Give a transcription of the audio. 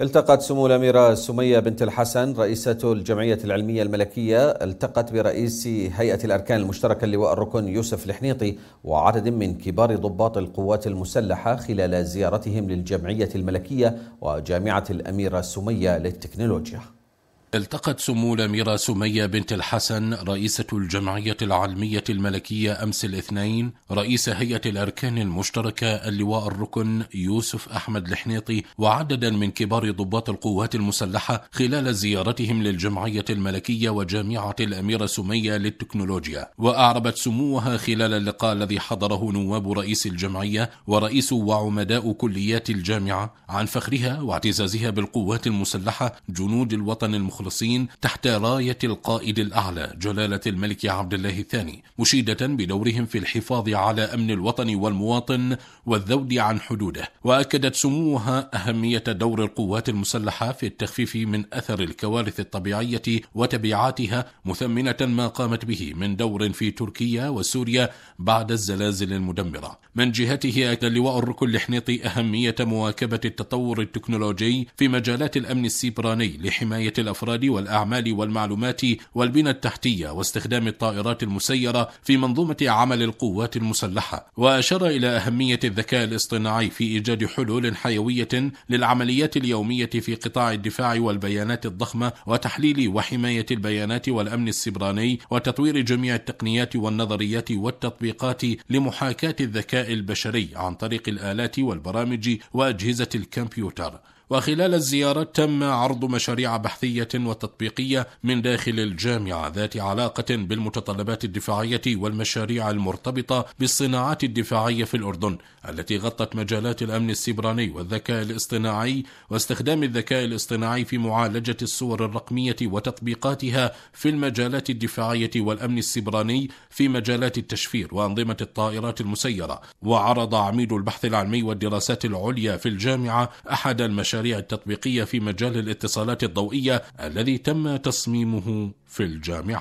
التقت سمو الأميرة سمية بنت الحسن رئيسة الجمعية العلمية الملكية التقت برئيس هيئة الأركان المشتركة اللواء الركن يوسف الحنيطي وعدد من كبار ضباط القوات المسلحة خلال زيارتهم للجمعية الملكية وجامعة الأميرة سمية للتكنولوجيا التقت سمو الأميرة سمية بنت الحسن رئيسة الجمعية العلمية الملكية أمس الاثنين رئيس هيئة الأركان المشتركة اللواء الركن يوسف أحمد الحنيطي وعددا من كبار ضباط القوات المسلحة خلال زيارتهم للجمعية الملكية وجامعة الأميرة سمية للتكنولوجيا وأعربت سموها خلال اللقاء الذي حضره نواب رئيس الجمعية ورئيس وعمداء كليات الجامعة عن فخرها واعتزازها بالقوات المسلحة جنود الوطن المخ المخلصين تحت راية القائد الأعلى جلالة الملك عبد الله الثاني مشيدة بدورهم في الحفاظ على أمن الوطن والمواطن والذود عن حدوده وأكدت سموها أهمية دور القوات المسلحة في التخفيف من أثر الكوارث الطبيعية وتبعاتها مثمنة ما قامت به من دور في تركيا وسوريا بعد الزلازل المدمرة من جهته أكد اللواء الركن الحنيطي أهمية مواكبة التطور التكنولوجي في مجالات الأمن السيبراني لحماية الأفراد الأغاني والأعمال والمعلومات والبنى التحتية واستخدام الطائرات المسيرة في منظومة عمل القوات المسلحة وأشار إلى أهمية الذكاء الاصطناعي في إيجاد حلول حيوية للعمليات اليومية في قطاع الدفاع والبيانات الضخمة وتحليل وحماية البيانات والأمن السبراني وتطوير جميع التقنيات والنظريات والتطبيقات لمحاكاة الذكاء البشري عن طريق الآلات والبرامج وأجهزة الكمبيوتر وخلال الزيارة تم عرض مشاريع بحثية وتطبيقية من داخل الجامعة ذات علاقة بالمتطلبات الدفاعية والمشاريع المرتبطة بالصناعات الدفاعية في الأردن التي غطت مجالات الأمن السبراني والذكاء الاصطناعي واستخدام الذكاء الاصطناعي في معالجة الصور الرقمية وتطبيقاتها في المجالات الدفاعية والأمن السبراني في مجالات التشفير وأنظمة الطائرات المسيرة وعرض عميد البحث العلمي والدراسات العليا في الجامعة أحد المشاريع المشاريع التطبيقية في مجال الاتصالات الضوئية الذي تم تصميمه في الجامعة